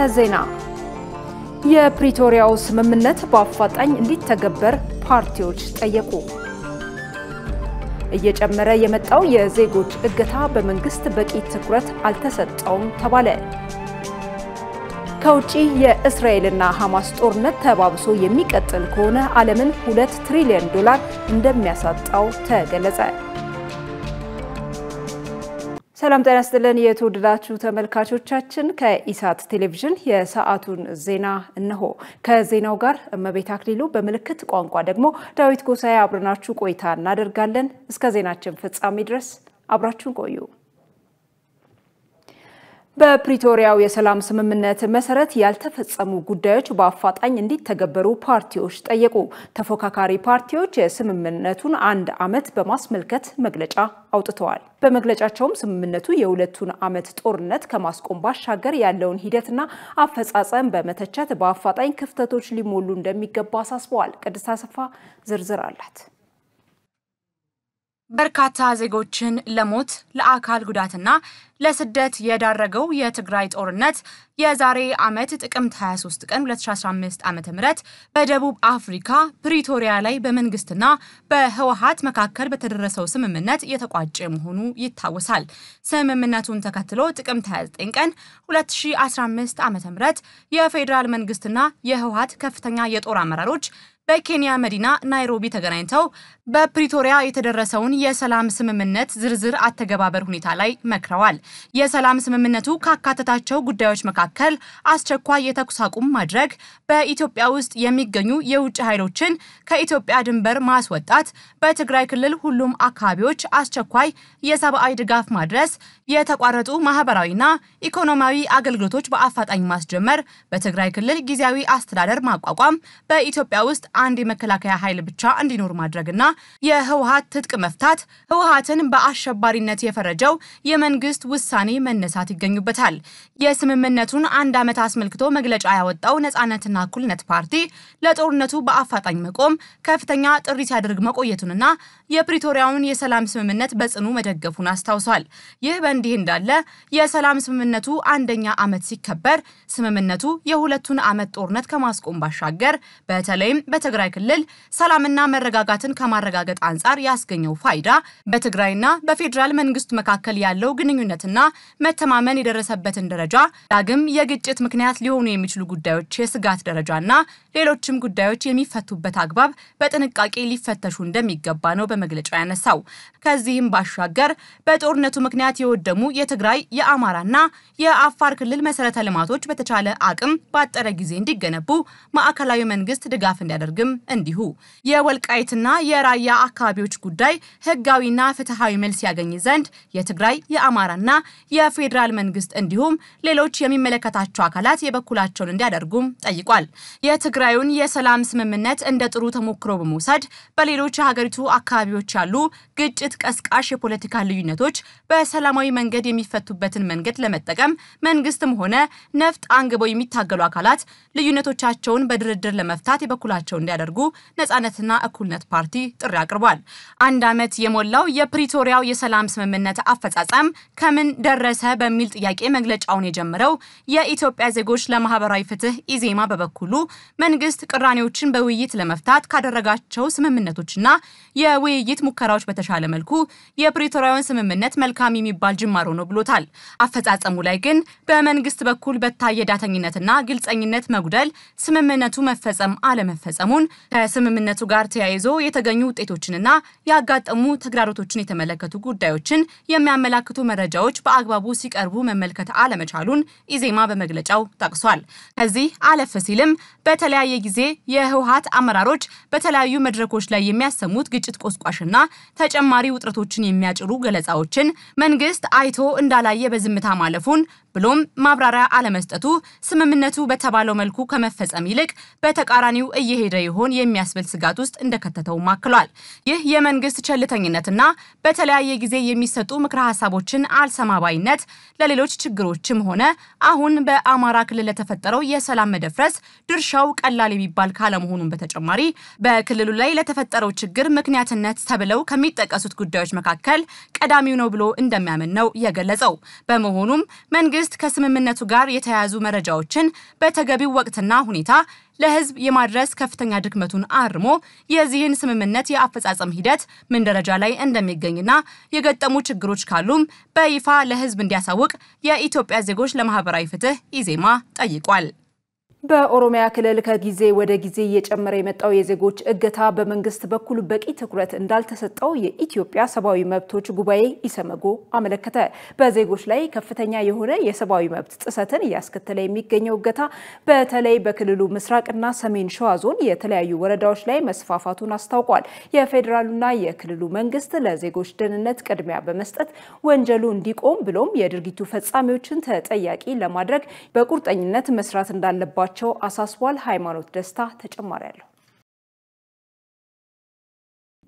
አርዕስተ ዜና። የፕሪቶሪያው ስምምነት በአፋጣኝ እንዲተገበር ፓርቲዎች ጠየቁ። እየጨመረ የመጣው የዜጎች እገታ በመንግስት በቂ ትኩረት አልተሰጠውም ተባለ። ከውጪ የእስራኤልና ሐማስ ጦርነት ተባብሶ የሚቀጥል ከሆነ ዓለምን 2 ትሪሊዮን ዶላር እንደሚያሳጣው ተገለጸ። ሰላም ጤና ይስጥልን። የተወደዳችሁ ተመልካቾቻችን ከኢሳት ቴሌቪዥን የሰዓቱን ዜና እነሆ። ከዜናው ጋር እመቤት አክሊሉ፣ በምልክት ቋንቋ ደግሞ ዳዊት ጎሳዬ አብረናችሁ ቆይታ እናደርጋለን። እስከ ዜናችን ፍጻሜ ድረስ አብራችሁን ቆዩ። በፕሪቶሪያው የሰላም ስምምነት መሰረት ያልተፈጸሙ ጉዳዮች በአፋጣኝ እንዲተገበሩ ፓርቲዎች ጠየቁ። ተፎካካሪ ፓርቲዎች የስምምነቱን አንድ ዓመት በማስመልከት መግለጫ አውጥተዋል። በመግለጫቸውም ስምምነቱ የሁለቱን ዓመት ጦርነት ከማስቆም ባሻገር ያለውን ሂደትና አፈጻጸም በመተቸት በአፋጣኝ ክፍተቶች ሊሞሉ እንደሚገባ አሳስበዋል። ቅድስት አሰፋ ዝርዝር አላት። በርካታ ዜጎችን ለሞት ለአካል ጉዳትና ለስደት የዳረገው የትግራይ ጦርነት የዛሬ ዓመት ጥቅምት 23 ቀን 2015 ዓ ም በደቡብ አፍሪካ ፕሪቶሪያ ላይ በመንግስትና በህወሀት መካከል በተደረሰው ስምምነት የተቋጨ መሆኑ ይታወሳል። ስምምነቱን ተከትሎ ጥቅምት 29 ቀን 2015 ዓ ም የፌዴራል መንግስትና የህወሀት ከፍተኛ የጦር አመራሮች በኬንያ መዲና ናይሮቢ ተገናኝተው በፕሪቶሪያ የተደረሰውን የሰላም ስምምነት ዝርዝር አተገባበር ሁኔታ ላይ መክረዋል። የሰላም ስምምነቱ ካካተታቸው ጉዳዮች መካከል አስቸኳይ የተኩስ አቁም ማድረግ፣ በኢትዮጵያ ውስጥ የሚገኙ የውጭ ኃይሎችን ከኢትዮጵያ ድንበር ማስወጣት፣ በትግራይ ክልል ሁሉም አካባቢዎች አስቸኳይ የሰብአዊ ድጋፍ ማድረስ፣ የተቋረጡ ማህበራዊና ኢኮኖሚያዊ አገልግሎቶች በአፋጣኝ ማስጀመር፣ በትግራይ ክልል ጊዜያዊ አስተዳደር ማቋቋም፣ በኢትዮጵያ ውስጥ አንድ የመከላከያ ኃይል ብቻ እንዲኖር ማድረግና የህወሀት ትጥቅ መፍታት ህወሀትን በአሸባሪነት የፈረጀው የመንግስት ውሳኔ መነሳት ይገኙበታል። የስምምነቱን አንድ ዓመት አስመልክቶ መግለጫ ያወጣው ነጻነትና እኩልነት ፓርቲ ለጦርነቱ በአፋጣኝ መቆም ከፍተኛ ጥሪ ሲያደርግ መቆየቱንና የፕሪቶሪያውን የሰላም ስምምነት በጽኑ መደገፉን አስታውሷል። ይህ በእንዲህ እንዳለ የሰላም ስምምነቱ አንደኛ ዓመት ሲከበር ስምምነቱ የሁለቱን ዓመት ጦርነት ከማስቆም ባሻገር በተለይም በተ በትግራይ ክልል ሰላምና መረጋጋትን ከማረጋገጥ አንጻር ያስገኘው ፋይዳ በትግራይና በፌዴራል መንግስት መካከል ያለው ግንኙነትና መተማመን የደረሰበትን ደረጃ፣ ዳግም የግጭት ምክንያት ሊሆኑ የሚችሉ ጉዳዮች የስጋት ደረጃና ሌሎችም ጉዳዮች የሚፈቱበት አግባብ በጥንቃቄ ሊፈተሹ እንደሚገባ ነው በመግለጫው ያነሳው። ከዚህም ባሻገር በጦርነቱ ምክንያት የወደሙ የትግራይ የአማራና የአፋር ክልል መሰረተ ልማቶች በተቻለ አቅም ባጠረ ጊዜ እንዲገነቡ ማዕከላዊ መንግስት ድጋፍ እንዲያደርግ ቢያደርግም እንዲሁ የወልቃይትና የራያ አካባቢዎች ጉዳይ ህጋዊና ፍትሐዊ መልስ ያገኝ ዘንድ የትግራይ የአማራና የፌዴራል መንግስት እንዲሁም ሌሎች የሚመለከታቸው አካላት የበኩላቸውን እንዲያደርጉም ጠይቋል። የትግራዩን የሰላም ስምምነት እንደ ጥሩ ተሞክሮ በመውሰድ በሌሎች የሀገሪቱ አካባቢዎች ያሉ ግጭት ቀስቃሽ የፖለቲካ ልዩነቶች በሰላማዊ መንገድ የሚፈቱበትን መንገድ ለመጠቀም መንግስትም ሆነ ነፍጥ አንግበው የሚታገሉ አካላት ልዩነቶቻቸውን በድርድር ለመፍታት የበኩላቸውን ራሳቸው እንዲያደርጉ ነፃነትና እኩልነት ፓርቲ ጥሪ አቅርቧል። አንድ ዓመት የሞላው የፕሪቶሪያው የሰላም ስምምነት አፈጻጸም ከምን ደረሰ በሚል ጥያቄ መግለጫውን የጀመረው የኢትዮጵያ ዜጎች ለማህበራዊ ፍትህ ኢዜማ በበኩሉ መንግስት ቅራኔዎችን በውይይት ለመፍታት ካደረጋቸው ስምምነቶችና የውይይት ሙከራዎች በተሻለ መልኩ የፕሪቶሪያውን ስምምነት መልካም የሚባል ጅማሮ ነው ብሎታል። አፈጻጸሙ ላይ ግን በመንግስት በኩል በታየ ዳተኝነትና ግልጸኝነት መጉደል ስምምነቱ መፈጸም አለመፈጸሙ መፈጸሙን ከስምምነቱ ጋር ተያይዞ የተገኙ ውጤቶችንና ያጋጠሙ ተግዳሮቶችን የተመለከቱ ጉዳዮችን የሚያመላክቱ መረጃዎች በአግባቡ ሲቀርቡ መመልከት አለመቻሉን ኢዜማ በመግለጫው ጠቅሷል። ከዚህ አለፍ ሲልም በተለያየ ጊዜ የህወሀት አመራሮች በተለያዩ መድረኮች ላይ የሚያሰሙት ግጭት ቆስቋሽና ተጨማሪ ውጥረቶችን የሚያጭሩ ገለጻዎችን መንግስት አይቶ እንዳላየ በዝምታ ማለፉን ብሎም ማብራሪያ አለመስጠቱ ስምምነቱ በተባለው መልኩ ከመፈጸም ይልቅ በተቃራኒው እየሄደ ይሆን የሚያስብል ስጋት ውስጥ እንደከተተውም አክሏል። ይህ የመንግስት ቸልተኝነትና በተለያየ ጊዜ የሚሰጡ ምክረ ሀሳቦችን አልሰማባይነት ለሌሎች ችግሮችም ሆነ አሁን በአማራ ክልል ለተፈጠረው የሰላም መደፍረስ ድርሻው ቀላል የሚባል ካለመሆኑን በተጨማሪ በክልሉ ላይ ለተፈጠረው ችግር ምክንያትነት ተብለው ከሚጠቀሱት ጉዳዮች መካከል ቀዳሚው ነው ብሎ እንደሚያምን ነው የገለጸው። በመሆኑም መንግስት ከስምምነቱ ጋር የተያያዙ መረጃዎችን በተገቢው ወቅትና ሁኔታ ለህዝብ የማድረስ ከፍተኛ ድክመቱን አርሞ የዚህን ስምምነት የአፈጻጸም ሂደት ምን ደረጃ ላይ እንደሚገኝና የገጠሙ ችግሮች ካሉም በይፋ ለህዝብ እንዲያሳውቅ የኢትዮጵያ ዜጎች ለማህበራዊ ፍትህ ኢዜማ ጠይቋል። በኦሮሚያ ክልል ከጊዜ ወደ ጊዜ እየጨመረ የመጣው የዜጎች እገታ በመንግስት በኩል በቂ ትኩረት እንዳልተሰጠው የኢትዮጵያ ሰብአዊ መብቶች ጉባኤ ኢሰመጎ አመለከተ። በዜጎች ላይ ከፍተኛ የሆነ የሰብአዊ መብት ጥሰትን እያስከተለ የሚገኘው እገታ በተለይ በክልሉ ምስራቅና ሰሜን ሸዋ ዞን የተለያዩ ወረዳዎች ላይ መስፋፋቱን አስታውቋል። የፌዴራሉና የክልሉ መንግስት ለዜጎች ደህንነት ቅድሚያ በመስጠት ወንጀሉ እንዲቆም ብሎም የድርጊቱ ፈጻሚዎችን ተጠያቂ ለማድረግ በቁርጠኝነት መስራት እንዳለባቸው መኖራቸው አሳስቧል። ሃይማኖት ደስታ ተጨማሪ አለው።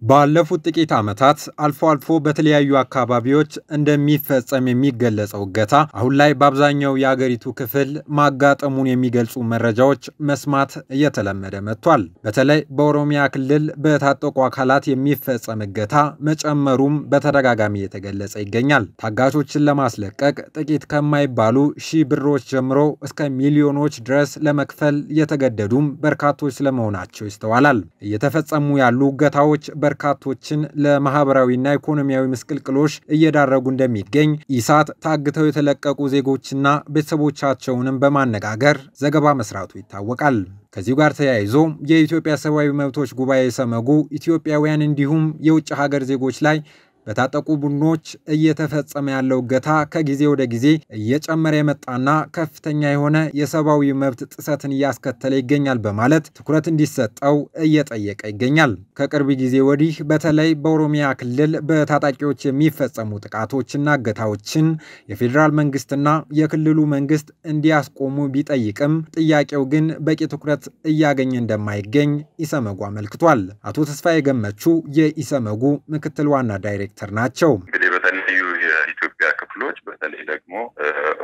ባለፉት ጥቂት ዓመታት አልፎ አልፎ በተለያዩ አካባቢዎች እንደሚፈጸም የሚገለጸው እገታ አሁን ላይ በአብዛኛው የአገሪቱ ክፍል ማጋጠሙን የሚገልጹ መረጃዎች መስማት እየተለመደ መጥቷል። በተለይ በኦሮሚያ ክልል በታጠቁ አካላት የሚፈጸም እገታ መጨመሩም በተደጋጋሚ እየተገለጸ ይገኛል። ታጋቾችን ለማስለቀቅ ጥቂት ከማይባሉ ሺህ ብሮች ጀምሮ እስከ ሚሊዮኖች ድረስ ለመክፈል እየተገደዱም በርካቶች ስለመሆናቸው ይስተዋላል። እየተፈጸሙ ያሉ እገታዎች በርካቶችን ለማህበራዊና ኢኮኖሚያዊ ምስቅልቅሎች እየዳረጉ እንደሚገኝ ኢሳት ታግተው የተለቀቁ ዜጎችና ቤተሰቦቻቸውንም በማነጋገር ዘገባ መስራቱ ይታወቃል። ከዚሁ ጋር ተያይዞ የኢትዮጵያ ሰብአዊ መብቶች ጉባኤ ሰመጉ ኢትዮጵያውያን እንዲሁም የውጭ ሀገር ዜጎች ላይ በታጠቁ ቡድኖች እየተፈጸመ ያለው እገታ ከጊዜ ወደ ጊዜ እየጨመረ የመጣና ከፍተኛ የሆነ የሰብአዊ መብት ጥሰትን እያስከተለ ይገኛል በማለት ትኩረት እንዲሰጠው እየጠየቀ ይገኛል። ከቅርብ ጊዜ ወዲህ በተለይ በኦሮሚያ ክልል በታጣቂዎች የሚፈጸሙ ጥቃቶችና እገታዎችን የፌዴራል መንግስትና የክልሉ መንግስት እንዲያስቆሙ ቢጠይቅም ጥያቄው ግን በቂ ትኩረት እያገኘ እንደማይገኝ ኢሰመጉ አመልክቷል። አቶ ተስፋዬ ገመቹ የኢሰመጉ ምክትል ዋና ዳይሬክተር ዳይሬክተር ናቸው። እንግዲህ በተለያዩ የኢትዮጵያ ክፍሎች በተለይ ደግሞ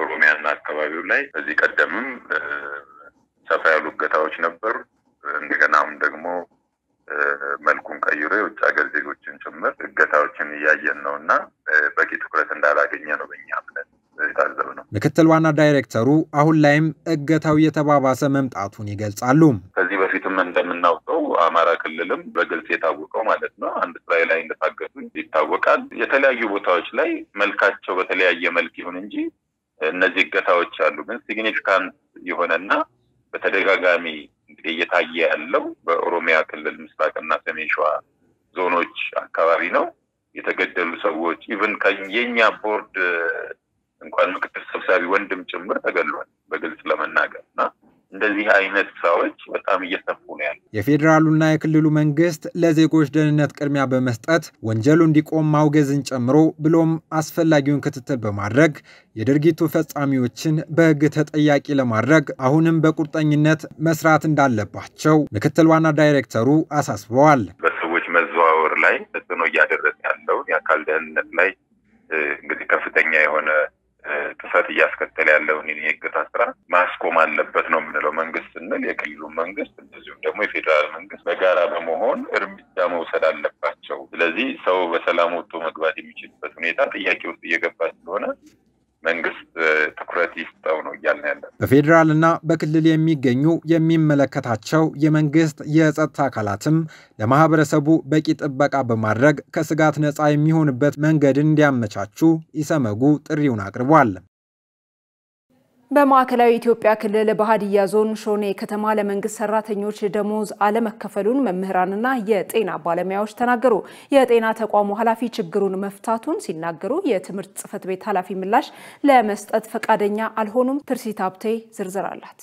ኦሮሚያና አካባቢው ላይ ከዚህ ቀደምም ሰፋ ያሉ እገታዎች ነበሩ። እንደገናም ደግሞ መልኩን ቀይሮ የውጭ ሀገር ዜጎችን ጭምር እገታዎችን እያየን ነው እና በቂ ትኩረት እንዳላገኘ ነው በእኛ እምነት። የታዘብ ነው። ምክትል ዋና ዳይሬክተሩ አሁን ላይም እገታው እየተባባሰ መምጣቱን ይገልጻሉ። ከዚህ በፊትም እንደምናውቀው አማራ ክልልም በግልጽ የታወቀው ማለት ነው አንድ ስራ ላይ እንደታገቱ ይታወቃል። የተለያዩ ቦታዎች ላይ መልካቸው በተለያየ መልክ ይሁን እንጂ እነዚህ እገታዎች አሉ። ግን ሲግኒፊካንት የሆነና በተደጋጋሚ እንግዲህ እየታየ ያለው በኦሮሚያ ክልል ምስራቅና ሰሜን ሸዋ ዞኖች አካባቢ ነው የተገደሉ ሰዎች ኢቨን የኛ ቦርድ እንኳን ምክትል ሰብሳቢ ወንድም ጭምር ተገሏል። በግልጽ ለመናገር እና እንደዚህ አይነት ሰዎች በጣም እየሰፉ ነው ያሉ። የፌዴራሉና የክልሉ መንግስት ለዜጎች ደህንነት ቅድሚያ በመስጠት ወንጀሉ እንዲቆም ማውገዝን ጨምሮ ብሎም አስፈላጊውን ክትትል በማድረግ የድርጊቱ ፈጻሚዎችን በሕግ ተጠያቂ ለማድረግ አሁንም በቁርጠኝነት መስራት እንዳለባቸው ምክትል ዋና ዳይሬክተሩ አሳስበዋል። በሰዎች መዘዋወር ላይ ተጽዕኖ እያደረሰ ያለውን የአካል ደህንነት ላይ እንግዲህ ከፍተኛ የሆነ ጥሰት እያስከተለ ያለውን የእገታ ስራ ማስቆም አለበት ነው የምንለው። መንግስት ስንል የክልሉ መንግስት እንደዚሁም ደግሞ የፌዴራል መንግስት በጋራ በመሆን እርምጃ መውሰድ አለባቸው። ስለዚህ ሰው በሰላም ወጥቶ መግባት የሚችልበት ሁኔታ ጥያቄ ውስጥ እየገባ በፌዴራልና በክልል የሚገኙ የሚመለከታቸው የመንግስት የጸጥታ አካላትም ለማህበረሰቡ በቂ ጥበቃ በማድረግ ከስጋት ነፃ የሚሆንበት መንገድን እንዲያመቻቹ ኢሰመጉ ጥሪውን አቅርቧል። በማዕከላዊ ኢትዮጵያ ክልል በሀዲያ ዞን ሾኔ ከተማ ለመንግስት ሰራተኞች ደሞዝ አለመከፈሉን መምህራንና የጤና ባለሙያዎች ተናገሩ። የጤና ተቋሙ ኃላፊ ችግሩን መፍታቱን ሲናገሩ፣ የትምህርት ጽህፈት ቤት ኃላፊ ምላሽ ለመስጠት ፈቃደኛ አልሆኑም። ትርሲት ሀብቴ ዝርዝር አላት።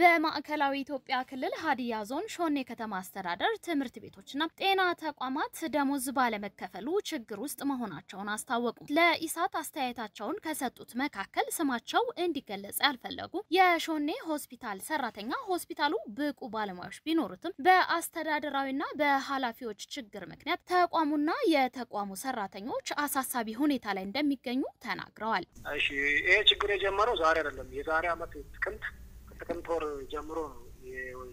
በማዕከላዊ ኢትዮጵያ ክልል ሀዲያ ዞን ሾኔ ከተማ አስተዳደር ትምህርት ቤቶችና ጤና ተቋማት ደሞዝ ባለመከፈሉ ችግር ውስጥ መሆናቸውን አስታወቁ። ለኢሳት አስተያየታቸውን ከሰጡት መካከል ስማቸው እንዲገለጽ ያልፈለጉ የሾኔ ሆስፒታል ሰራተኛ ሆስፒታሉ ብቁ ባለሙያዎች ቢኖሩትም በአስተዳደራዊና በኃላፊዎች ችግር ምክንያት ተቋሙና የተቋሙ ሰራተኞች አሳሳቢ ሁኔታ ላይ እንደሚገኙ ተናግረዋል። ይሄ ችግር የጀመረው ዛሬ አይደለም። የዛሬ አመት ጥቅምት ከጥቅምት ወር ጀምሮ ነው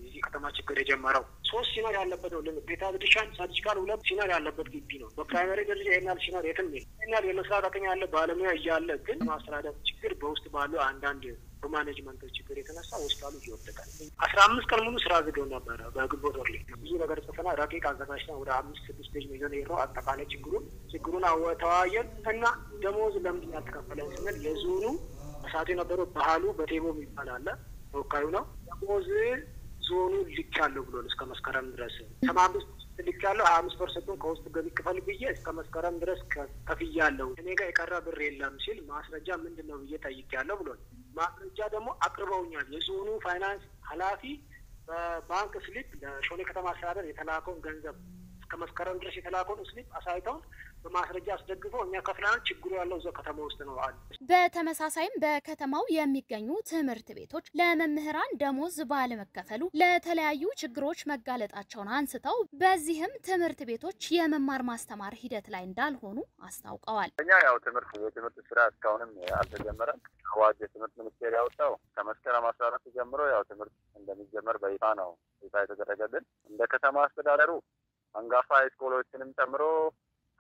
የዚህ ከተማ ችግር የጀመረው። ሶስት ሲኖር ያለበት ነው። ቤታ ብድሻን ሳድጅካል ሁለት ሲኖር ያለበት ግቢ ነው። በፕራይመሪ ደረጃ ይህን ያህል ሲኖር የትም ይህን የመስራት አቅም ያለ ባለሙያ እያለ ግን ማስተዳደር ችግር በውስጥ ባሉ አንዳንድ በማኔጅመንት ችግር የተነሳ ሆስፒታሉ ይወደቃል። አስራ አምስት ቀን ሙሉ ስራ ዝገው ነበረ። በግንቦት ወር ላይ ብዙ ነገር ጽፈና ረቂቅ አዘጋጅተን ወደ አምስት ስድስት ፔጅ ሚሊዮን የሄድነው አጠቃላይ ችግሩን ችግሩን አወተዋየን እና ደሞዝ ለምንድን ያልተከፈለን ስንል የዞኑ እሳቱ የነበረው ባህሉ በቴቦ ይባላል ተወካዩ ነው። ደሞዝ ዞኑ ልኬያለሁ ብሎን እስከ መስከረም ድረስ ሰባ አምስት ልኬያለሁ ሀያ አምስት ፐርሰንቱን ከውስጥ ገቢ ክፈል ብዬ እስከ መስከረም ድረስ ከፍያለሁ እኔ ጋር የቀረ ብር የለም ሲል ማስረጃ ምንድን ነው ብዬ ጠይቄያለሁ ብሎን ማስረጃ ደግሞ አቅርበውኛል። የዞኑ ፋይናንስ ኃላፊ በባንክ ስሊፕ ለሾኔ ከተማ አስተዳደር የተላከውን ገንዘብ እስከ መስከረም ድረስ የተላከውን ስሊፕ አሳይተውን በማስረጃ አስደግፎ እኛ ከፍላን ችግሩ ያለው እዛ ከተማ ውስጥ ነው አሉ። በተመሳሳይም በከተማው የሚገኙ ትምህርት ቤቶች ለመምህራን ደሞዝ ባለመከፈሉ ለተለያዩ ችግሮች መጋለጣቸውን አንስተው በዚህም ትምህርት ቤቶች የመማር ማስተማር ሂደት ላይ እንዳልሆኑ አስታውቀዋል። እኛ ያው ትምህርት የትምህርት ስራ እስካሁንም አልተጀመረም። አዋጅ የትምህርት ሚኒስቴር ያወጣው ከመስከረም አስራ አራት ጀምሮ ያው ትምህርት እንደሚጀመር በይፋ ነው ይፋ የተደረገልን እንደ ከተማ አስተዳደሩ አንጋፋ ሃይስኩሎችንም ጨምሮ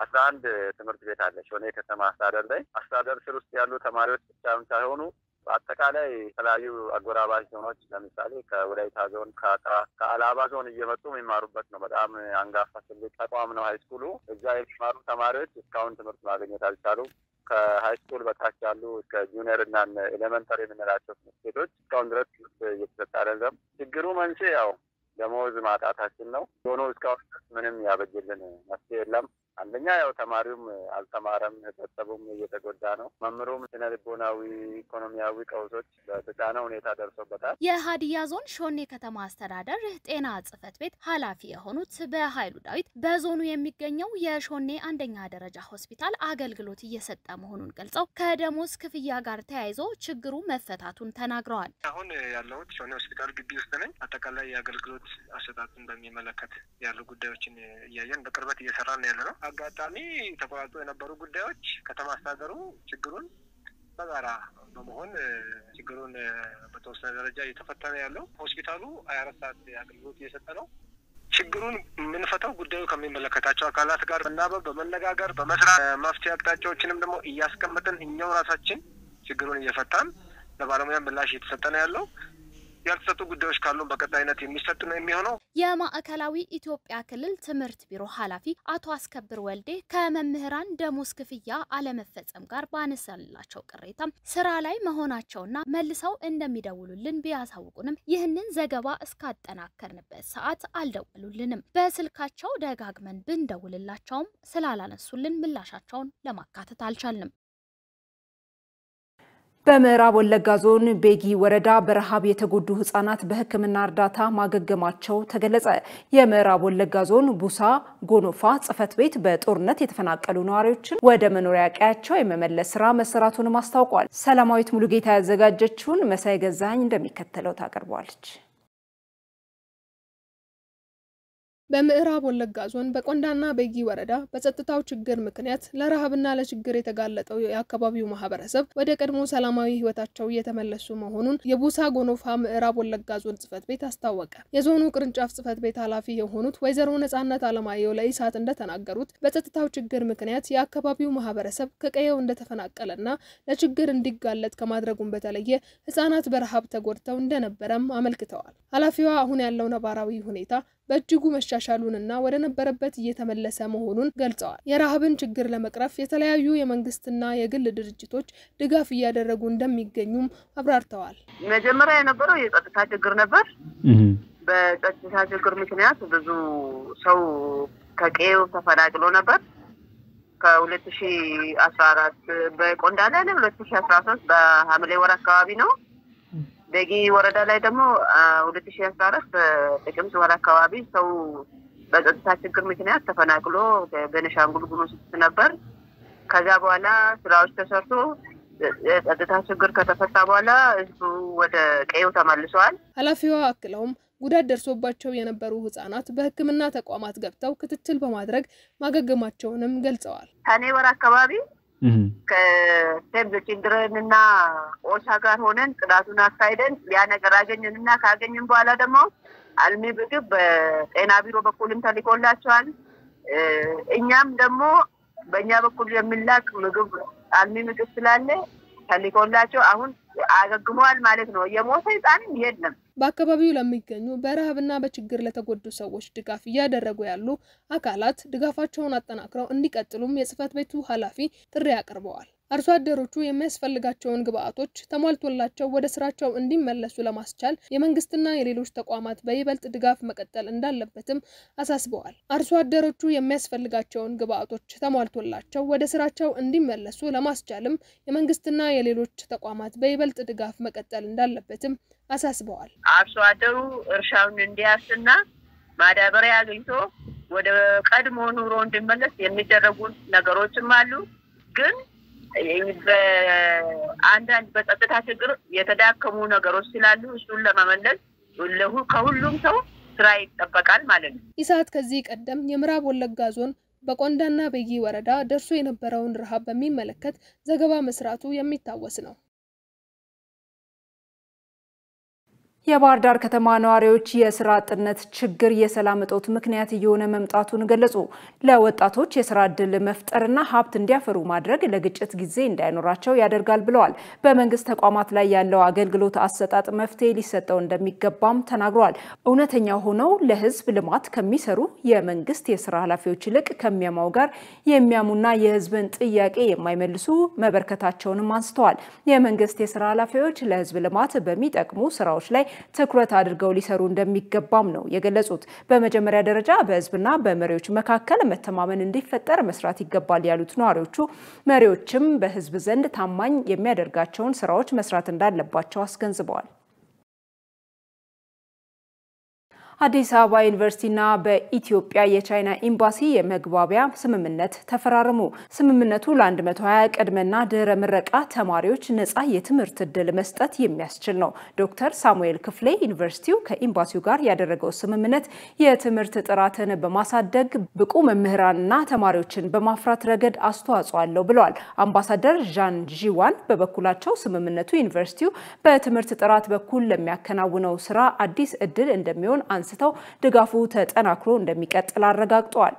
አስራ አንድ ትምህርት ቤት አለች ሾኔ ከተማ አስተዳደር ላይ አስተዳደር ስር ውስጥ ያሉ ተማሪዎች ብቻም ሳይሆኑ በአጠቃላይ የተለያዩ አጎራባች ዞኖች ለምሳሌ ከወላይታ ዞን፣ ከአቅራ፣ ከአላባ ዞን እየመጡ የሚማሩበት ነው። በጣም አንጋፋ ትልቅ ተቋም ነው ሃይስኩሉ። እዛ የሚማሩ ተማሪዎች እስካሁን ትምህርት ማግኘት አልቻሉም። ከሃይስኩል በታች ያሉ እስከ ጁኒየር እና ኤሌመንተሪ የምንላቸው ትምህርት ቤቶች እስካሁን ድረስ ትምህርት እየተሰጠ አይደለም። ችግሩ መንስኤ ያው ደሞዝ ማጣታችን ነው። ዞኑ እስካሁን ምንም ያበጅልን መፍትሄ የለም። አንደኛ ያው ተማሪውም አልተማረም፣ ህብረተሰቡም እየተጎዳ ነው። መምህሩም ስነ ልቦናዊ፣ ኢኮኖሚያዊ ቀውሶች በተጫነ ሁኔታ ደርሶበታል። የሀዲያ ዞን ሾኔ ከተማ አስተዳደር ጤና ጽሕፈት ቤት ኃላፊ የሆኑት በሀይሉ ዳዊት በዞኑ የሚገኘው የሾኔ አንደኛ ደረጃ ሆስፒታል አገልግሎት እየሰጠ መሆኑን ገልጸው ከደሞዝ ክፍያ ጋር ተያይዞ ችግሩ መፈታቱን ተናግረዋል። አሁን ያለሁት ሾኔ ሆስፒታል ግቢ ውስጥ ነኝ። አጠቃላይ የአገልግሎት አሰጣጡን በሚመለከት ያሉ ጉዳዮችን እያየን በቅርበት እየሰራ ነው ያለ ነው አጋጣሚ ተቆራርጦ የነበሩ ጉዳዮች ከተማ አስተዳደሩ ችግሩን በጋራ በመሆን ችግሩን በተወሰነ ደረጃ እየተፈተነ ያለው። ሆስፒታሉ ሀያ አራት ሰዓት አገልግሎት እየሰጠ ነው። ችግሩን የምንፈተው ጉዳዩ ከሚመለከታቸው አካላት ጋር በመናበብ በመነጋገር በመስራት መፍትሄ አቅጣጫዎችንም ደግሞ እያስቀመጥን እኛው ራሳችን ችግሩን እየፈታን ለባለሙያ ምላሽ እየተሰጠ ነው ያለው። ያልተሰጡ ጉዳዮች ካሉን በቀጣይነት የሚሰጥ ነው የሚሆነው። የማዕከላዊ ኢትዮጵያ ክልል ትምህርት ቢሮ ኃላፊ አቶ አስከብር ወልዴ ከመምህራን ደሞዝ ክፍያ አለመፈጸም ጋር ባነሳላቸው ቅሬታ ስራ ላይ መሆናቸውና መልሰው እንደሚደውሉልን ቢያሳውቁንም ይህንን ዘገባ እስካጠናከርንበት ሰዓት አልደወሉልንም። በስልካቸው ደጋግመን ብንደውልላቸውም ስላላነሱልን ምላሻቸውን ለማካተት አልቻልንም። በምዕራብ ወለጋ ዞን ቤጊ ወረዳ በረሃብ የተጎዱ ህጻናት በሕክምና እርዳታ ማገገማቸው ተገለጸ። የምዕራብ ወለጋ ዞን ቡሳ ጎኖፋ ጽሕፈት ቤት በጦርነት የተፈናቀሉ ነዋሪዎችን ወደ መኖሪያ ቀያቸው የመመለስ ስራ መሰራቱንም አስታውቋል። ሰላማዊት ሙሉጌታ ያዘጋጀችውን መሳይ ገዛኝ እንደሚከተለው ታቀርበዋለች። በምዕራብ ወለጋ ዞን በቆንዳና በጊ ወረዳ በጸጥታው ችግር ምክንያት ለረሃብና ለችግር የተጋለጠው የአካባቢው ማህበረሰብ ወደ ቀድሞ ሰላማዊ ህይወታቸው እየተመለሱ መሆኑን የቡሳ ጎኖፋ ምዕራብ ወለጋ ዞን ጽህፈት ቤት አስታወቀ። የዞኑ ቅርንጫፍ ጽህፈት ቤት ኃላፊ የሆኑት ወይዘሮ ነጻነት አለማየሁ ለኢሳት እንደተናገሩት በጸጥታው ችግር ምክንያት የአካባቢው ማህበረሰብ ከቀየው እንደተፈናቀለና ለችግር እንዲጋለጥ ከማድረጉም በተለየ ህጻናት በረሃብ ተጎድተው እንደነበረም አመልክተዋል። ኃላፊዋ አሁን ያለው ነባራዊ ሁኔታ በእጅጉ መሻሻሉንና ወደ ነበረበት እየተመለሰ መሆኑን ገልጸዋል። የረሃብን ችግር ለመቅረፍ የተለያዩ የመንግስትና የግል ድርጅቶች ድጋፍ እያደረጉ እንደሚገኙም አብራርተዋል። መጀመሪያ የነበረው የጸጥታ ችግር ነበር። በጸጥታ ችግር ምክንያት ብዙ ሰው ከቀዬው ተፈናቅሎ ነበር። ከሁለት ሺ አስራ አራት በቆንዳላ ሁለት ሺ አስራ ሶስት በሐምሌ ወር አካባቢ ነው ደጊ ወረዳ ላይ ደግሞ ሁለት ሺ አስራ አራት ጥቅምት ወር አካባቢ ሰው በጸጥታ ችግር ምክንያት ተፈናቅሎ በቤኒሻንጉል ጉሙዝ ውስጥ ነበር። ከዛ በኋላ ስራዎች ተሰርቶ የጸጥታ ችግር ከተፈታ በኋላ ህዝቡ ወደ ቀዬው ተመልሰዋል። ኃላፊዋ አክለውም ጉዳት ደርሶባቸው የነበሩ ህጻናት በሕክምና ተቋማት ገብተው ክትትል በማድረግ ማገገማቸውንም ገልጸዋል። ሰኔ ወር አካባቢ ከሴቭ ችልድረን እና ኦሻ ጋር ሆነን ጥናቱን አካሂደን ያ ነገር አገኘን እና ካገኘን በኋላ ደግሞ አልሚ ምግብ በጤና ቢሮ በኩልም ተልኮላቸዋል። እኛም ደግሞ በእኛ በኩል የሚላክ ምግብ አልሚ ምግብ ስላለ ተልኮላቸው አሁን አገግመዋል ማለት ነው። የሞተ ህፃንም የለም። በአካባቢው ለሚገኙ በረሃብና በችግር ለተጎዱ ሰዎች ድጋፍ እያደረጉ ያሉ አካላት ድጋፋቸውን አጠናክረው እንዲቀጥሉም የጽህፈት ቤቱ ኃላፊ ጥሪ አቅርበዋል። አርሶ አደሮቹ የሚያስፈልጋቸውን ግብአቶች ተሟልቶላቸው ወደ ስራቸው እንዲመለሱ ለማስቻል የመንግስትና የሌሎች ተቋማት በይበልጥ ድጋፍ መቀጠል እንዳለበትም አሳስበዋል። አርሶ አደሮቹ የሚያስፈልጋቸውን ግብአቶች ተሟልቶላቸው ወደ ስራቸው እንዲመለሱ ለማስቻልም የመንግስትና የሌሎች ተቋማት በይበልጥ ድጋፍ መቀጠል እንዳለበትም አሳስበዋል። አርሶ አደሩ እርሻውን እንዲያርስና ማዳበሪያ አግኝቶ ወደ ቀድሞ ኑሮ እንዲመለስ የሚደረጉ ነገሮችም አሉ። ግን አንዳንድ በጸጥታ ችግር የተዳከሙ ነገሮች ስላሉ እሱን ለመመለስ ከሁሉም ሰው ስራ ይጠበቃል ማለት ነው። ኢሳት ከዚህ ቀደም የምዕራብ ወለጋ ዞን በቆንዳና በጊ ወረዳ ደርሶ የነበረውን ረሃብ በሚመለከት ዘገባ መስራቱ የሚታወስ ነው። የባህር ዳር ከተማ ነዋሪዎች የስራ አጥነት ችግር የሰላም እጦት ምክንያት እየሆነ መምጣቱን ገለጹ። ለወጣቶች የስራ እድል መፍጠርና ሀብት እንዲያፈሩ ማድረግ ለግጭት ጊዜ እንዳይኖራቸው ያደርጋል ብለዋል። በመንግስት ተቋማት ላይ ያለው አገልግሎት አሰጣጥ መፍትሄ ሊሰጠው እንደሚገባም ተናግረዋል። እውነተኛ ሆነው ለህዝብ ልማት ከሚሰሩ የመንግስት የስራ ኃላፊዎች ይልቅ ከሚያማው ጋር የሚያሙና የህዝብን ጥያቄ የማይመልሱ መበርከታቸውንም አንስተዋል። የመንግስት የስራ ኃላፊዎች ለህዝብ ልማት በሚጠቅሙ ስራዎች ላይ ትኩረት አድርገው ሊሰሩ እንደሚገባም ነው የገለጹት። በመጀመሪያ ደረጃ በህዝብና በመሪዎች መካከል መተማመን እንዲፈጠር መስራት ይገባል ያሉት ነዋሪዎቹ መሪዎችም በህዝብ ዘንድ ታማኝ የሚያደርጋቸውን ስራዎች መስራት እንዳለባቸው አስገንዝበዋል። አዲስ አበባ ዩኒቨርሲቲና በኢትዮጵያ የቻይና ኤምባሲ የመግባቢያ ስምምነት ተፈራረሙ። ስምምነቱ ለ120 ቅድመና ድህረ ምረቃ ተማሪዎች ነፃ የትምህርት እድል መስጠት የሚያስችል ነው። ዶክተር ሳሙኤል ክፍሌ ዩኒቨርሲቲው ከኤምባሲው ጋር ያደረገው ስምምነት የትምህርት ጥራትን በማሳደግ ብቁ መምህራንና ተማሪዎችን በማፍራት ረገድ አስተዋጽኦ አለው ብለዋል። አምባሳደር ዣን ዢዋን በበኩላቸው ስምምነቱ ዩኒቨርሲቲው በትምህርት ጥራት በኩል ለሚያከናውነው ስራ አዲስ ዕድል እንደሚሆን አንስ አንስተው ድጋፉ ተጠናክሮ እንደሚቀጥል አረጋግጠዋል።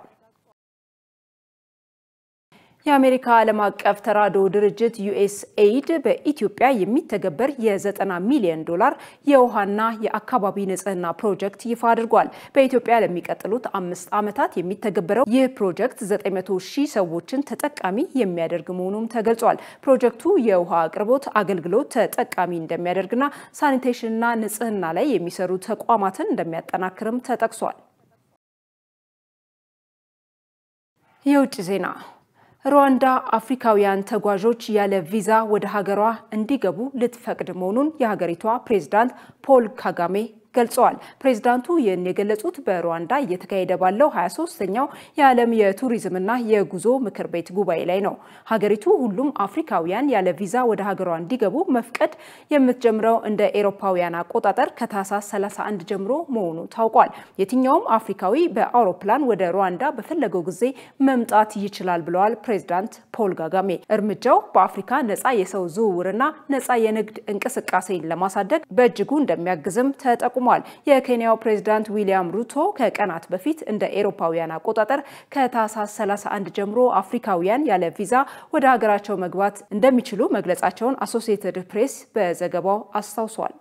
የአሜሪካ ዓለም አቀፍ ተራድኦ ድርጅት ዩኤስ ኤይድ በኢትዮጵያ የሚተገበር የ90 ሚሊዮን ዶላር የውሃና የአካባቢ ንጽህና ፕሮጀክት ይፋ አድርጓል። በኢትዮጵያ ለሚቀጥሉት አምስት ዓመታት የሚተገበረው ይህ ፕሮጀክት 900 ሺህ ሰዎችን ተጠቃሚ የሚያደርግ መሆኑም ተገልጿል። ፕሮጀክቱ የውሃ አቅርቦት አገልግሎት ተጠቃሚ እንደሚያደርግና ሳኒቴሽንና ንጽህና ላይ የሚሰሩ ተቋማትን እንደሚያጠናክርም ተጠቅሷል። የውጭ ዜና ሩዋንዳ አፍሪካውያን ተጓዦች ያለ ቪዛ ወደ ሀገሯ እንዲገቡ ልትፈቅድ መሆኑን የሀገሪቷ ፕሬዝዳንት ፖል ካጋሜ ገልጸዋል። ፕሬዚዳንቱ ይህን የገለጹት በሩዋንዳ እየተካሄደ ባለው 23ኛው የዓለም የቱሪዝምና የጉዞ ምክር ቤት ጉባኤ ላይ ነው። ሀገሪቱ ሁሉም አፍሪካውያን ያለ ቪዛ ወደ ሀገሯ እንዲገቡ መፍቀድ የምትጀምረው እንደ ኤሮፓውያን አቆጣጠር ከታህሳስ 31 ጀምሮ መሆኑ ታውቋል። የትኛውም አፍሪካዊ በአውሮፕላን ወደ ሩዋንዳ በፈለገው ጊዜ መምጣት ይችላል ብለዋል ፕሬዚዳንት ፖል ጋጋሜ። እርምጃው በአፍሪካ ነፃ የሰው ዝውውርና ነፃ የንግድ እንቅስቃሴን ለማሳደግ በእጅጉ እንደሚያግዝም ተጠቁሟል። ተጠቅሟል። የኬንያው ፕሬዝዳንት ዊሊያም ሩቶ ከቀናት በፊት እንደ ኤሮፓውያን አቆጣጠር ከታህሳስ 31 ጀምሮ አፍሪካውያን ያለ ቪዛ ወደ ሀገራቸው መግባት እንደሚችሉ መግለጻቸውን አሶሲየትድ ፕሬስ በዘገባው አስታውሷል።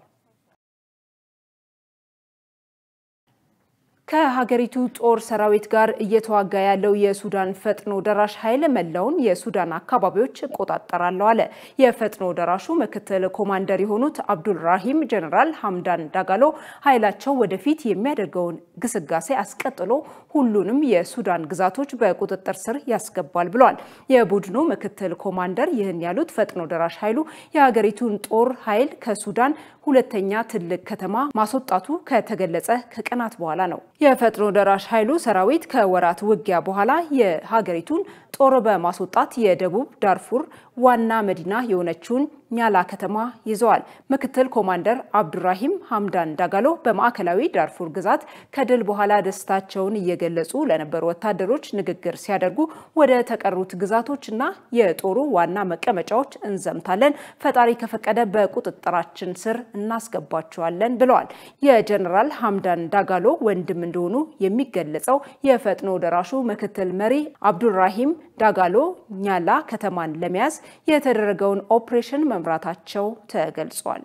ከሀገሪቱ ጦር ሰራዊት ጋር እየተዋጋ ያለው የሱዳን ፈጥኖ ደራሽ ኃይል መላውን የሱዳን አካባቢዎች እቆጣጠራለሁ አለ። የፈጥኖ ደራሹ ምክትል ኮማንደር የሆኑት አብዱልራሂም ጀነራል ሀምዳን ዳጋሎ ኃይላቸው ወደፊት የሚያደርገውን ግስጋሴ አስቀጥሎ ሁሉንም የሱዳን ግዛቶች በቁጥጥር ስር ያስገባል ብለዋል። የቡድኑ ምክትል ኮማንደር ይህን ያሉት ፈጥኖ ደራሽ ኃይሉ የሀገሪቱን ጦር ኃይል ከሱዳን ሁለተኛ ትልቅ ከተማ ማስወጣቱ ከተገለጸ ከቀናት በኋላ ነው። የፈጥኖ ደራሽ ኃይሉ ሰራዊት ከወራት ውጊያ በኋላ የሀገሪቱን ጦር በማስወጣት የደቡብ ዳርፉር ዋና መዲና የሆነችውን ኛላ ከተማ ይዘዋል። ምክትል ኮማንደር አብዱራሂም ሀምዳን ዳጋሎ በማዕከላዊ ዳርፉር ግዛት ከድል በኋላ ደስታቸውን እየገለጹ ለነበሩ ወታደሮች ንግግር ሲያደርጉ ወደ ተቀሩት ግዛቶች እና የጦሩ ዋና መቀመጫዎች እንዘምታለን፣ ፈጣሪ ከፈቀደ በቁጥጥራችን ስር እናስገባቸዋለን ብለዋል። የጀነራል ሀምዳን ዳጋሎ ወንድም እንደሆኑ የሚገለጸው የፈጥኖ ደራሹ ምክትል መሪ አብዱራሂም ዳጋሎ ኛላ ከተማን ለመያዝ የተደረገውን ኦፕሬሽን መምራታቸው ተገልጿል።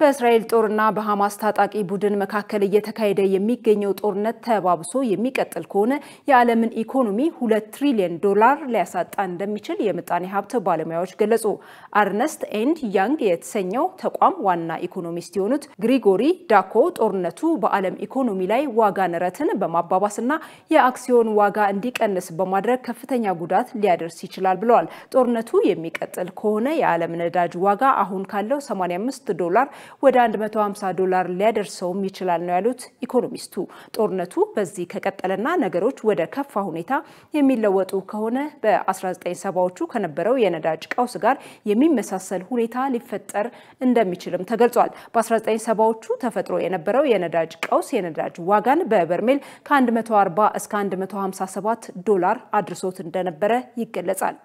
በእስራኤል ጦርና በሐማስ ታጣቂ ቡድን መካከል እየተካሄደ የሚገኘው ጦርነት ተባብሶ የሚቀጥል ከሆነ የዓለምን ኢኮኖሚ ሁለት ትሪሊዮን ዶላር ሊያሳጣ እንደሚችል የምጣኔ ሀብት ባለሙያዎች ገለጹ። አርነስት ኤንድ ያንግ የተሰኘው ተቋም ዋና ኢኮኖሚስት የሆኑት ግሪጎሪ ዳኮ ጦርነቱ በዓለም ኢኮኖሚ ላይ ዋጋ ንረትን በማባባስና የአክሲዮን ዋጋ እንዲቀንስ በማድረግ ከፍተኛ ጉዳት ሊያደርስ ይችላል ብለዋል። ጦርነቱ የሚቀጥል ከሆነ የዓለም ነዳጅ ዋጋ አሁን ካለው 85 ዶላር ወደ 150 ዶላር ሊያደርሰውም ይችላል ነው ያሉት ኢኮኖሚስቱ። ጦርነቱ በዚህ ከቀጠለና ነገሮች ወደ ከፋ ሁኔታ የሚለወጡ ከሆነ በ1970ዎቹ ከነበረው የነዳጅ ቀውስ ጋር የሚመሳሰል ሁኔታ ሊፈጠር እንደሚችልም ተገልጿል። በ1970ዎቹ ተፈጥሮ የነበረው የነዳጅ ቀውስ የነዳጅ ዋጋን በበርሜል ከ140 እስከ 157 ዶላር አድርሶት እንደነበረ ይገለጻል።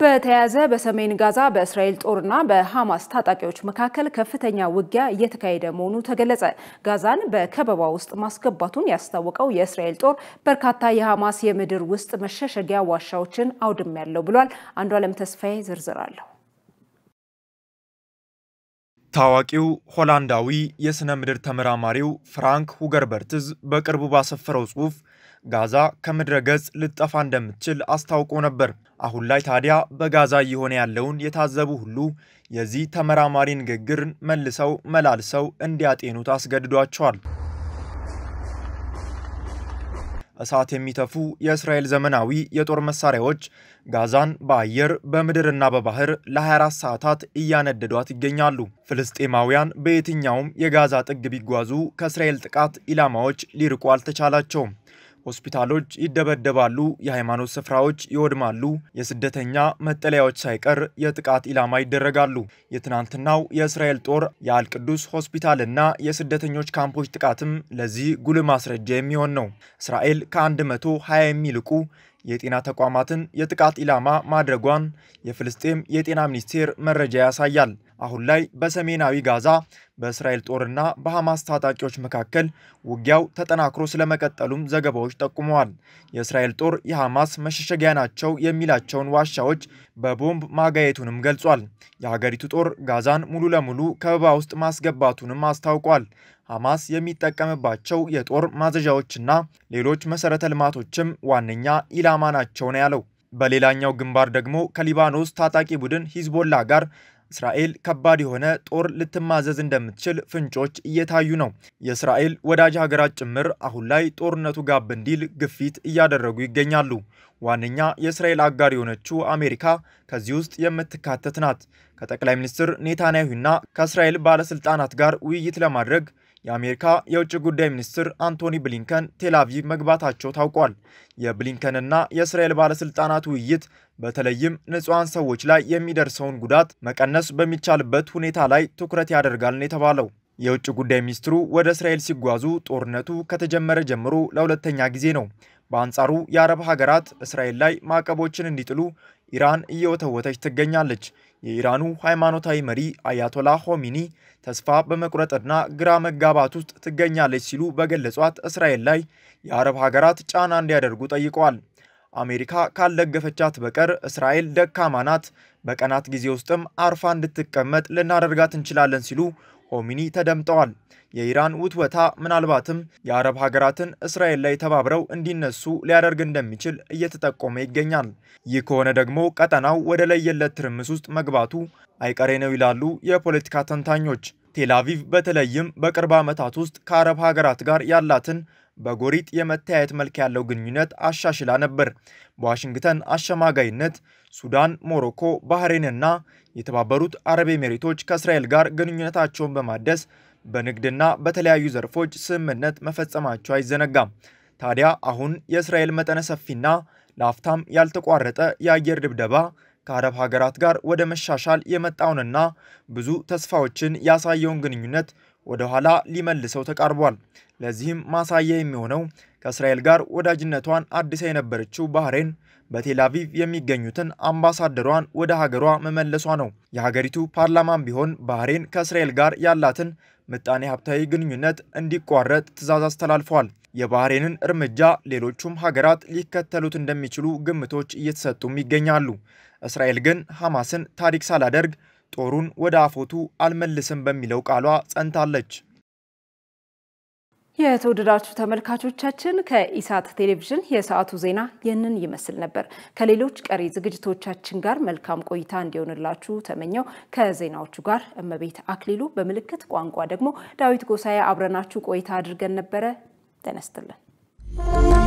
በተያያዘ በሰሜን ጋዛ በእስራኤል ጦርና በሐማስ ታጣቂዎች መካከል ከፍተኛ ውጊያ እየተካሄደ መሆኑ ተገለጸ። ጋዛን በከበባ ውስጥ ማስገባቱን ያስታወቀው የእስራኤል ጦር በርካታ የሐማስ የምድር ውስጥ መሸሸጊያ ዋሻዎችን አውድም ያለው ብሏል። አንዱ ዓለም ተስፋዬ ዝርዝር አለው። ታዋቂው ሆላንዳዊ የሥነ ምድር ተመራማሪው ፍራንክ ሁገርበርትዝ በቅርቡ ባሰፈረው ጽሑፍ ጋዛ ከምድረ ገጽ ልጠፋ እንደምትችል አስታውቆ ነበር። አሁን ላይ ታዲያ በጋዛ እየሆነ ያለውን የታዘቡ ሁሉ የዚህ ተመራማሪ ንግግር መልሰው መላልሰው እንዲያጤኑት አስገድዷቸዋል። እሳት የሚተፉ የእስራኤል ዘመናዊ የጦር መሳሪያዎች ጋዛን በአየር በምድርና በባህር ለ24 ሰዓታት እያነደዷት ይገኛሉ። ፍልስጤማውያን በየትኛውም የጋዛ ጥግ ቢጓዙ ከእስራኤል ጥቃት ኢላማዎች ሊርቁ አልተቻላቸውም። ሆስፒታሎች ይደበደባሉ፣ የሃይማኖት ስፍራዎች ይወድማሉ፣ የስደተኛ መጠለያዎች ሳይቀር የጥቃት ኢላማ ይደረጋሉ። የትናንትናው የእስራኤል ጦር የአልቅዱስ ሆስፒታልና የስደተኞች ካምፖች ጥቃትም ለዚህ ጉል ማስረጃ የሚሆን ነው። እስራኤል ከ120 የሚልቁ የጤና ተቋማትን የጥቃት ኢላማ ማድረጓን የፍልስጤም የጤና ሚኒስቴር መረጃ ያሳያል። አሁን ላይ በሰሜናዊ ጋዛ በእስራኤል ጦርና በሐማስ ታጣቂዎች መካከል ውጊያው ተጠናክሮ ስለመቀጠሉም ዘገባዎች ጠቁመዋል። የእስራኤል ጦር የሐማስ መሸሸጊያ ናቸው የሚላቸውን ዋሻዎች በቦምብ ማጋየቱንም ገልጿል። የሀገሪቱ ጦር ጋዛን ሙሉ ለሙሉ ከበባ ውስጥ ማስገባቱንም አስታውቋል። ሐማስ የሚጠቀምባቸው የጦር ማዘዣዎችና ሌሎች መሠረተ ልማቶችም ዋነኛ ኢላማ ናቸው ነው ያለው። በሌላኛው ግንባር ደግሞ ከሊባኖስ ታጣቂ ቡድን ሂዝቦላ ጋር እስራኤል ከባድ የሆነ ጦር ልትማዘዝ እንደምትችል ፍንጮች እየታዩ ነው። የእስራኤል ወዳጅ ሀገራት ጭምር አሁን ላይ ጦርነቱ ጋብ እንዲል ግፊት እያደረጉ ይገኛሉ። ዋነኛ የእስራኤል አጋር የሆነችው አሜሪካ ከዚህ ውስጥ የምትካተት ናት። ከጠቅላይ ሚኒስትር ኔታንያሁና ከእስራኤል ባለስልጣናት ጋር ውይይት ለማድረግ የአሜሪካ የውጭ ጉዳይ ሚኒስትር አንቶኒ ብሊንከን ቴላቪቭ መግባታቸው ታውቋል። የብሊንከንና የእስራኤል ባለስልጣናት ውይይት በተለይም ንጹሐን ሰዎች ላይ የሚደርሰውን ጉዳት መቀነስ በሚቻልበት ሁኔታ ላይ ትኩረት ያደርጋል ነው የተባለው። የውጭ ጉዳይ ሚኒስትሩ ወደ እስራኤል ሲጓዙ ጦርነቱ ከተጀመረ ጀምሮ ለሁለተኛ ጊዜ ነው። በአንጻሩ የአረብ ሀገራት እስራኤል ላይ ማዕቀቦችን እንዲጥሉ ኢራን እየወተወተች ትገኛለች። የኢራኑ ሃይማኖታዊ መሪ አያቶላ ሆሚኒ ተስፋ በመቁረጥና ግራ መጋባት ውስጥ ትገኛለች ሲሉ በገለጿት እስራኤል ላይ የአረብ ሀገራት ጫና እንዲያደርጉ ጠይቀዋል። አሜሪካ ካልደገፈቻት በቀር እስራኤል ደካማ ናት፣ በቀናት ጊዜ ውስጥም አርፋ እንድትቀመጥ ልናደርጋት እንችላለን ሲሉ ሆሚኒ ተደምጠዋል። የኢራን ውትወታ ምናልባትም የአረብ ሀገራትን እስራኤል ላይ ተባብረው እንዲነሱ ሊያደርግ እንደሚችል እየተጠቆመ ይገኛል። ይህ ከሆነ ደግሞ ቀጠናው ወደ ለየለት ትርምስ ውስጥ መግባቱ አይቀሬ ነው ይላሉ የፖለቲካ ተንታኞች። ቴል አቪቭ በተለይም በቅርብ ዓመታት ውስጥ ከአረብ ሀገራት ጋር ያላትን በጎሪጥ የመተያየት መልክ ያለው ግንኙነት አሻሽላ ነበር። በዋሽንግተን አሸማጋይነት ሱዳን፣ ሞሮኮ፣ ባህሬንና የተባበሩት አረብ ኤሜሬቶች ከእስራኤል ጋር ግንኙነታቸውን በማደስ በንግድና በተለያዩ ዘርፎች ስምምነት መፈጸማቸው አይዘነጋም። ታዲያ አሁን የእስራኤል መጠነ ሰፊና ለአፍታም ያልተቋረጠ የአየር ድብደባ ከአረብ ሀገራት ጋር ወደ መሻሻል የመጣውንና ብዙ ተስፋዎችን ያሳየውን ግንኙነት ወደ ኋላ ሊመልሰው ተቃርቧል። ለዚህም ማሳያ የሚሆነው ከእስራኤል ጋር ወዳጅነቷን አዲሳ የነበረችው ባህሬን በቴል አቪቭ የሚገኙትን አምባሳደሯን ወደ ሀገሯ መመለሷ ነው። የሀገሪቱ ፓርላማም ቢሆን ባህሬን ከእስራኤል ጋር ያላትን ምጣኔ ሀብታዊ ግንኙነት እንዲቋረጥ ትዕዛዝ አስተላልፏል። የባህሬንን እርምጃ ሌሎቹም ሀገራት ሊከተሉት እንደሚችሉ ግምቶች እየተሰጡም ይገኛሉ። እስራኤል ግን ሐማስን ታሪክ ሳላደርግ ጦሩን ወደ አፎቱ አልመልስም በሚለው ቃሏ ጸንታለች። የተወደዳችሁ ተመልካቾቻችን ከኢሳት ቴሌቪዥን የሰዓቱ ዜና ይህንን ይመስል ነበር። ከሌሎች ቀሪ ዝግጅቶቻችን ጋር መልካም ቆይታ እንዲሆንላችሁ ተመኘው። ከዜናዎቹ ጋር እመቤት አክሊሉ፣ በምልክት ቋንቋ ደግሞ ዳዊት ጎሳዬ አብረናችሁ ቆይታ አድርገን ነበረ። ጤና